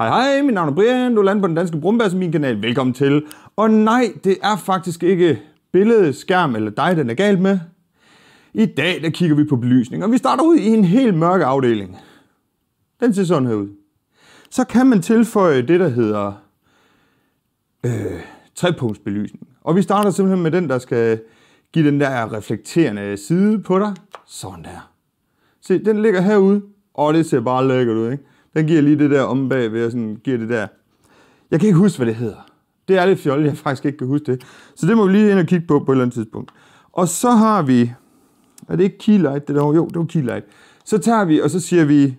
Hej hej, mit navn er Brian, du lander på den danske Brumbas, min kanal. Velkommen til. Og nej, det er faktisk ikke billede, skærm eller dig, den er galt med. I dag, der kigger vi på belysning, og vi starter ud i en helt mørk afdeling. Den ser sådan her ud. Så kan man tilføje det, der hedder øh, trepunktsbelysning. Og vi starter simpelthen med den, der skal give den der reflekterende side på dig. Sådan der. Se, den ligger herude, og det ser bare lækkert ud, ikke? Den giver lige det der om bag ved, og sådan, giver det der... Jeg kan ikke huske, hvad det hedder. Det er lidt fjollet, jeg faktisk ikke kan huske det. Så det må vi lige ind og kigge på på et eller andet tidspunkt. Og så har vi... Er det ikke keylight, det der? Jo, det var keylight. Så tager vi, og så siger vi...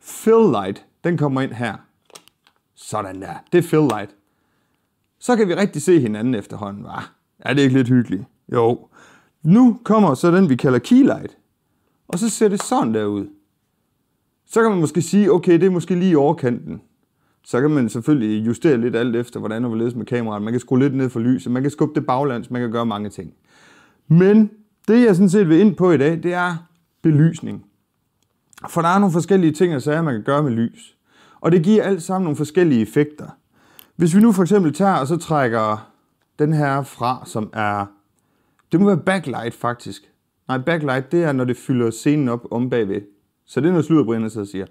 Fill light, den kommer ind her. Sådan der, det er fill light. Så kan vi rigtig se hinanden efterhånden, var. Er det ikke lidt hyggeligt? Jo. Nu kommer så den, vi kalder keylight. Og så ser det sådan der ud. Så kan man måske sige, okay, det er måske lige i overkanten. Så kan man selvfølgelig justere lidt alt efter, hvordan vil hvorledes med kameraet. Man kan skrue lidt ned for lyset, man kan skubbe det baglands, man kan gøre mange ting. Men det, jeg sådan set vil ind på i dag, det er belysning. For der er nogle forskellige ting og sager, man kan gøre med lys. Og det giver alt sammen nogle forskellige effekter. Hvis vi nu for eksempel tager og så trækker den her fra, som er... Det må være backlight faktisk. Nej, backlight det er, når det fylder scenen op om bagved. Så det er noget sludder, Brian så siger.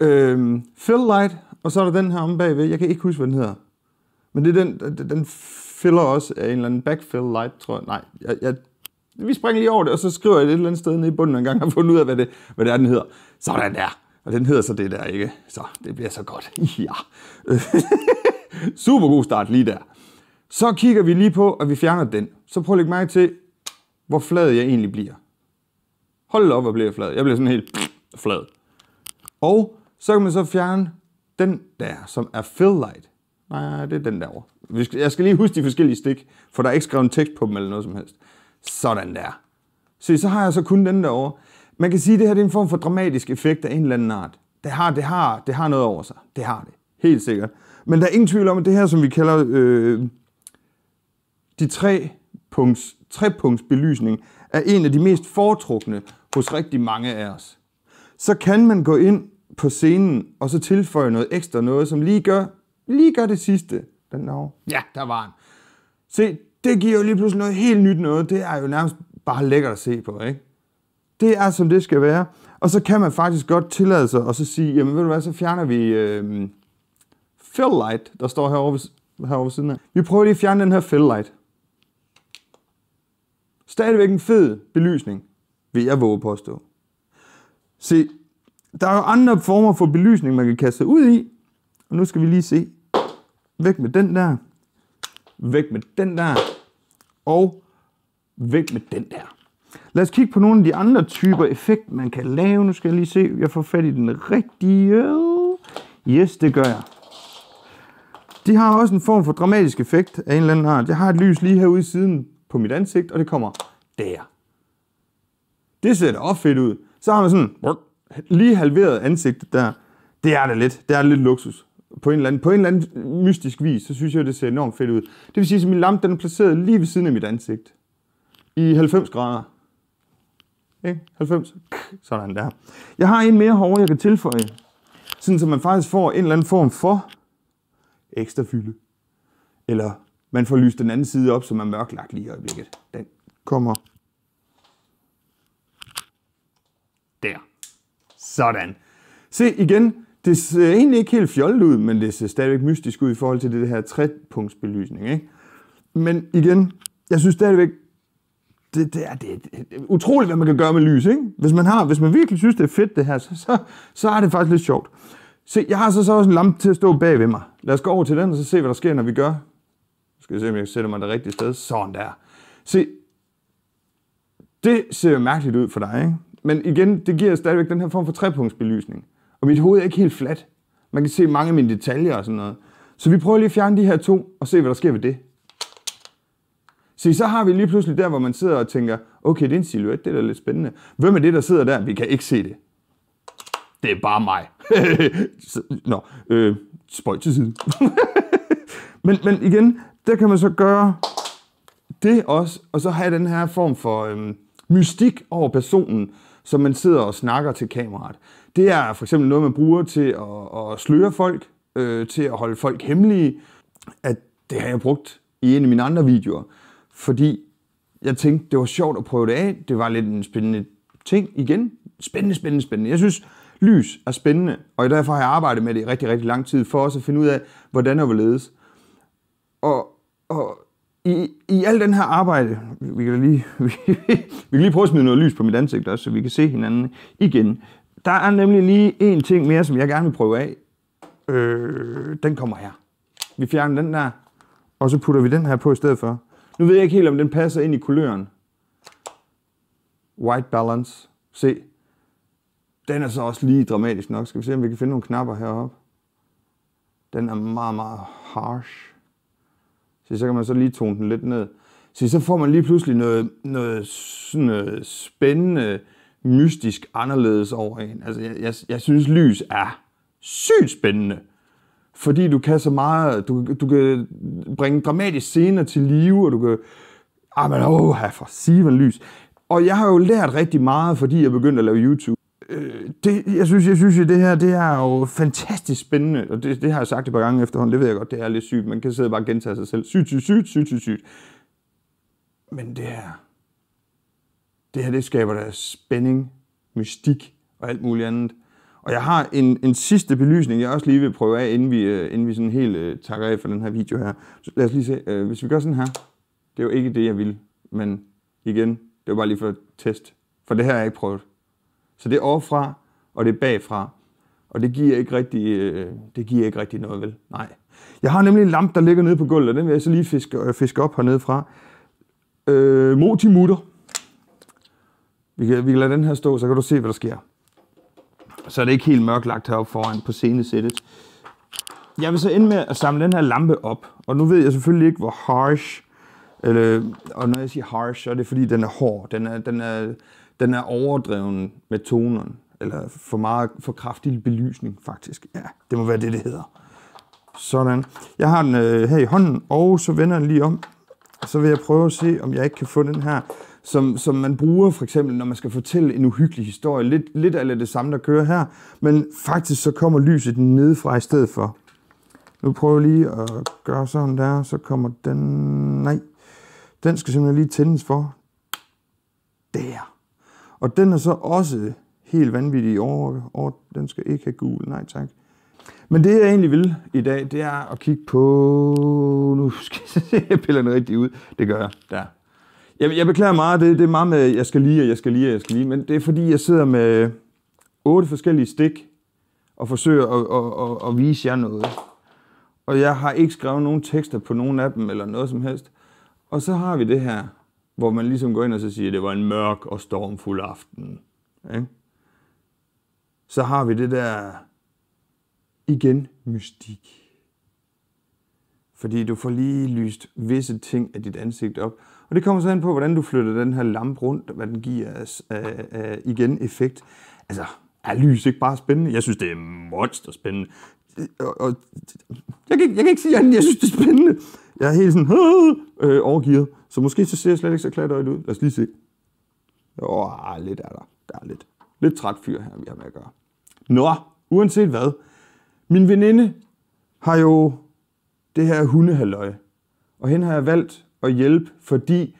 Øhm, fill light, og så er der den her om bagved. Jeg kan ikke huske, hvad den hedder. Men det er den, den filler også af en eller anden backfill light, tror jeg. Nej, jeg, jeg, vi springer lige over det, og så skriver jeg det et eller andet sted nede i bunden, og engang har fundet ud af, hvad det, hvad det er, den hedder. Sådan der. Og den hedder så det der, ikke? Så det bliver så godt. Ja. Super god start lige der. Så kigger vi lige på, at vi fjerner den. Så prøv at lægge mærke til, hvor flad jeg egentlig bliver. Hold op, hvor bliver jeg flad. Jeg bliver sådan helt flad. Og så kan man så fjerne den der, som er fill light. Nej, det er den der Jeg skal lige huske de forskellige stik, for der er ikke skrevet en tekst på dem eller noget som helst. Sådan der. Se, så har jeg så kun den derovre. Man kan sige, at det her er en form for dramatisk effekt af en eller anden art. Det har, det har, det har noget over sig. Det har det. Helt sikkert. Men der er ingen tvivl om, at det her, som vi kalder øh, de tre punkts, tre punkts belysning, er en af de mest foretrukne hos rigtig mange af os så kan man gå ind på scenen og så tilføje noget ekstra noget, som lige gør, lige gør det sidste. Den nav. Ja, der var den. Se, det giver jo lige pludselig noget helt nyt noget. Det er jo nærmest bare lækkert at se på, ikke? Det er, som det skal være. Og så kan man faktisk godt tillade sig og så sige, jamen ved du hvad, så fjerner vi øh, fill light, der står herovre, herovre siden af. Vi prøver lige at fjerne den her fill light. Stadigvæk en fed belysning, vil jeg våge påstå. Se, der er jo andre former for belysning, man kan kaste sig ud i. Og nu skal vi lige se. Væk med den der. Væk med den der. Og væk med den der. Lad os kigge på nogle af de andre typer effekt, man kan lave. Nu skal jeg lige se, jeg får fat i den rigtige. Yes, det gør jeg. De har også en form for dramatisk effekt af en eller anden art. Jeg har et lys lige herude i siden på mit ansigt, og det kommer der. Det ser da også fedt ud. Så har man sådan lige halveret ansigtet der. Det er da lidt. Det er lidt luksus. På en, eller anden, på en eller anden mystisk vis, så synes jeg, det ser enormt fedt ud. Det vil sige, at min lampe den er placeret lige ved siden af mit ansigt. I 90 grader. Ikke? 90. Sådan der. Jeg har en mere hårdere, jeg kan tilføje. Sådan, så man faktisk får en eller anden form for ekstra fylde. Eller man får lyst den anden side op, som er mørklagt lige i øjeblikket. Den kommer Der. Sådan. Se igen, det ser egentlig ikke helt fjollet ud, men det ser stadigvæk mystisk ud i forhold til det her trepunktsbelysning. Ikke? Men igen, jeg synes stadigvæk, det, det, er, det, er, det er utroligt, hvad man kan gøre med lys. Ikke? Hvis, man har, hvis man virkelig synes, det er fedt det her, så, så, så er det faktisk lidt sjovt. Se, jeg har så, så også en lampe til at stå bag ved mig. Lad os gå over til den, og så se, hvad der sker, når vi gør. Nu skal jeg se, om jeg sætter mig det rigtige sted. Sådan der. Se, det ser jo mærkeligt ud for dig, ikke? Men igen, det giver stadigvæk den her form for trepunktsbelysning. Og mit hoved er ikke helt fladt. Man kan se mange af mine detaljer og sådan noget. Så vi prøver lige at fjerne de her to og se, hvad der sker ved det. Se, så har vi lige pludselig der, hvor man sidder og tænker, okay, det er en silhuet, det er da lidt spændende. Hvem er det, der sidder der? Vi kan ikke se det. Det er bare mig. Nå, øh, spøj til side. men, men igen, der kan man så gøre det også, og så have den her form for, øhm, mystik over personen, som man sidder og snakker til kameraet. Det er for eksempel noget, man bruger til at, at sløre folk, øh, til at holde folk hemmelige, at det har jeg brugt i en af mine andre videoer, fordi jeg tænkte, det var sjovt at prøve det af. Det var lidt en spændende ting igen. Spændende, spændende, spændende. Jeg synes, lys er spændende, og derfor har jeg arbejdet med det i rigtig, rigtig lang tid, for også at finde ud af, hvordan og hvorledes. Og, og i, i al den her arbejde, vi kan lige, vi, vi kan lige prøve at smide noget lys på mit ansigt også, så vi kan se hinanden igen. Der er nemlig lige en ting mere, som jeg gerne vil prøve af. Øh, den kommer her. Vi fjerner den der, og så putter vi den her på i stedet for. Nu ved jeg ikke helt, om den passer ind i kuløren. White balance. Se. Den er så også lige dramatisk nok. Skal vi se, om vi kan finde nogle knapper heroppe. Den er meget, meget harsh. Så, så kan man så lige tone den lidt ned. Så, så får man lige pludselig noget, noget sådan, noget øh, spændende, mystisk anderledes over en. Altså, jeg, jeg, jeg synes, lys er sygt spændende. Fordi du kan så meget, du, du kan bringe dramatiske scener til live, og du kan... Ah, men åh, for sivan lys. Og jeg har jo lært rigtig meget, fordi jeg begyndte at lave YouTube. Øh, det, jeg synes, jeg synes, at det her det er jo fantastisk spændende, og det, det har jeg sagt et par gange efterhånden, det ved jeg godt, det er lidt sygt, man kan sidde og bare gentage sig selv. Sygt, sygt, sygt, sygt, sygt, sygt. Men det her, det her det skaber der spænding, mystik og alt muligt andet. Og jeg har en, en sidste belysning, jeg også lige vil prøve af, inden vi, øh, inden vi sådan helt uh, takker af for den her video her. Så lad os lige se, uh, hvis vi gør sådan her. Det er jo ikke det, jeg vil, men igen, det var bare lige for at test. For det her har jeg ikke prøvet. Så det er overfra, og det er bagfra. Og det giver ikke rigtig, øh, det giver ikke rigtig noget, vel? Nej. Jeg har nemlig en lampe, der ligger nede på gulvet, og den vil jeg så lige fiske, øh, fiske op hernede fra. Øh, Mo, de mutter. Vi kan, vi kan lade den her stå, så kan du se, hvad der sker. Så er det ikke helt mørklagt heroppe foran på scenesættet. Jeg vil så ende med at samle den her lampe op. Og nu ved jeg selvfølgelig ikke, hvor harsh... Eller, og når jeg siger harsh, så er det fordi, den er hård. Den er, den er, den er overdreven med tonen. Eller for meget for kraftig belysning, faktisk. Ja, det må være det, det hedder. Sådan. Jeg har den øh, her i hånden, og så vender den lige om, så vil jeg prøve at se, om jeg ikke kan få den her, som, som man bruger for eksempel, når man skal fortælle en uhyggelig historie. Lidt, lidt af det samme, der kører her, men faktisk så kommer lyset nedefra i stedet for. Nu prøver jeg lige at gøre sådan der, så kommer den... Nej, den skal simpelthen lige tændes for. Der. Og den er så også helt vanvittig over... over den skal ikke have gul, nej tak. Men det, jeg egentlig vil i dag, det er at kigge på... Nu skal jeg se, jeg piller noget rigtigt ud. Det gør jeg, der. Jeg, jeg beklager meget, det, det er meget med, jeg skal lige, og jeg skal lige, og jeg skal lige, men det er fordi, jeg sidder med otte forskellige stik og forsøger at, at, at, at vise jer noget. Og jeg har ikke skrevet nogen tekster på nogen af dem, eller noget som helst. Og så har vi det her, hvor man ligesom går ind og så siger, at det var en mørk og stormfuld aften. Ikke? Så har vi det der igen mystik. Fordi du får lige lyst visse ting af dit ansigt op. Og det kommer så an på, hvordan du flytter den her lampe rundt, hvad den giver os igen effekt. Altså, er lys ikke bare spændende? Jeg synes, det er monster spændende. Og, og, jeg, kan, ikke, jeg kan ikke sige andet, jeg synes, det er spændende. Jeg er helt sådan øh, overgivet. Så måske så ser jeg slet ikke så klart ud. Lad os lige se. Åh, ah, lidt er der. Der er lidt. Lidt træt fyr her, vi har med at gøre. Nå, uanset hvad, min veninde har jo det her hundehalløj, og hende har jeg valgt at hjælpe, fordi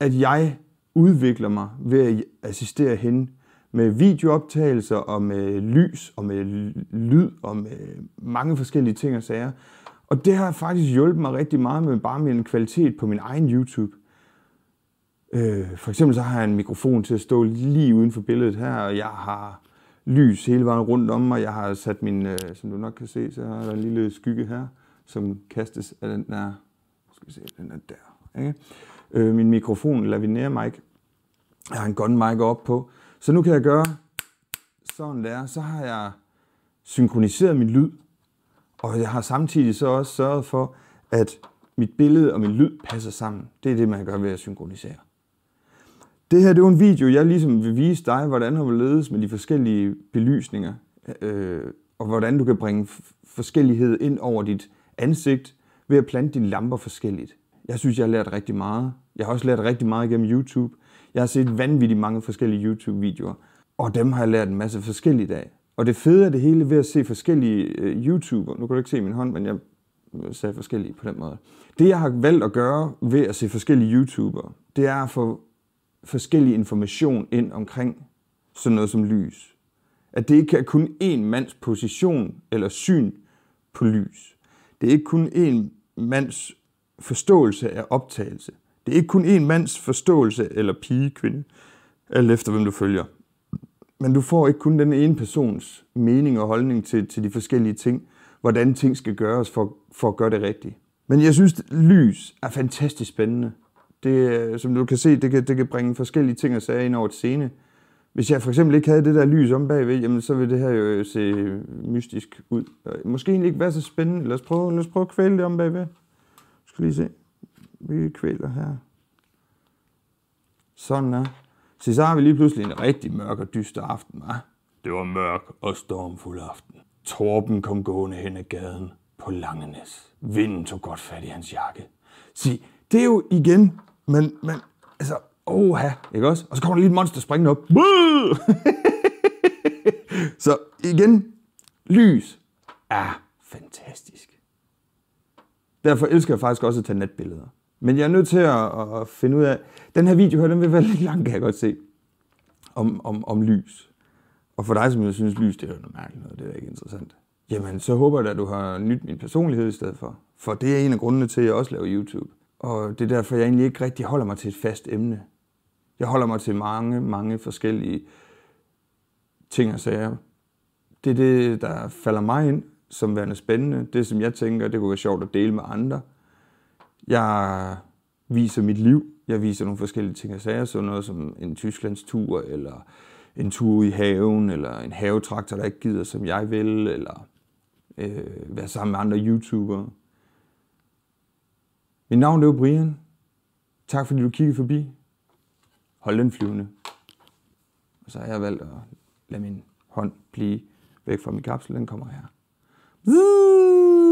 at jeg udvikler mig ved at assistere hende med videooptagelser og med lys og med lyd og med mange forskellige ting og sager. Og det har faktisk hjulpet mig rigtig meget med bare min kvalitet på min egen YouTube. Øh, for eksempel så har jeg en mikrofon til at stå lige uden for billedet her, og jeg har lys hele vejen rundt om mig. Jeg har sat min, øh, som du nok kan se, så er der en lille skygge her, som kastes af den der, skal vi se, den er der. Ikke? Øh, min mikrofon, lavinær mic, jeg har en gun mic op på. Så nu kan jeg gøre sådan der, så har jeg synkroniseret min lyd, og jeg har samtidig så også sørget for, at mit billede og min lyd passer sammen. Det er det, man gør ved at synkronisere. Det her det er jo en video, jeg ligesom vil vise dig, hvordan du vil ledes med de forskellige belysninger, øh, og hvordan du kan bringe forskellighed ind over dit ansigt ved at plante dine lamper forskelligt. Jeg synes, jeg har lært rigtig meget. Jeg har også lært rigtig meget gennem YouTube. Jeg har set vanvittigt mange forskellige YouTube-videoer, og dem har jeg lært en masse forskelligt af. Og det fede er det hele ved at se forskellige øh, YouTuber, nu kan du ikke se min hånd, men jeg øh, sagde forskellige på den måde. Det jeg har valgt at gøre ved at se forskellige YouTuber, det er at få forskellige information ind omkring sådan noget som lys. At det ikke er kun én mands position eller syn på lys. Det er ikke kun én mands forståelse af optagelse. Det er ikke kun én mands forståelse eller pige, kvinde, alt efter hvem du følger. Men du får ikke kun den ene persons mening og holdning til, til de forskellige ting, hvordan ting skal gøres for, for at gøre det rigtigt. Men jeg synes, lys er fantastisk spændende. Det, øh, som du kan se, det kan, det kan bringe forskellige ting og sager ind over et scene. Hvis jeg for eksempel ikke havde det der lys om bagved, jamen så ville det her jo øh, se mystisk ud. Øh, måske ikke være så spændende. Lad os prøve, lad os prøve at kvæle det om bagved. Skal lige se. Vi kvæler her. Sådan er. Så så har vi lige pludselig en rigtig mørk og dyster aften, hva? Det var mørk og stormfuld aften. Torben kom gående hen ad gaden på Langenæs. Vinden tog godt fat i hans jakke. Se, det er jo igen men, men altså, oha, ikke også? Og så kommer der lige et monster springende op. så igen, lys er fantastisk. Derfor elsker jeg faktisk også at tage natbilleder. Men jeg er nødt til at, at finde ud af... Den her video her, den vil være lidt lang, kan jeg godt se. Om, om, om lys. Og for dig, som jeg synes, lys, det er jo noget mærkeligt noget. Det er ikke interessant. Jamen, så håber jeg at du har nyt min personlighed i stedet for. For det er en af grundene til, at jeg også laver YouTube. Og det er derfor, jeg egentlig ikke rigtig holder mig til et fast emne. Jeg holder mig til mange, mange forskellige ting og sager. Det er det, der falder mig ind som værende spændende. Det, som jeg tænker, det kunne være sjovt at dele med andre. Jeg viser mit liv. Jeg viser nogle forskellige ting og sager, sådan noget som en Tysklands tur, eller en tur i haven, eller en havetraktor, der ikke gider, som jeg vil, eller øh, være sammen med andre YouTubere. Mit navn er Brian. Tak fordi du kiggede forbi. Hold den flyvende. Og så har jeg valgt at lade min hånd blive væk fra min kapsel. Den kommer her. Woo!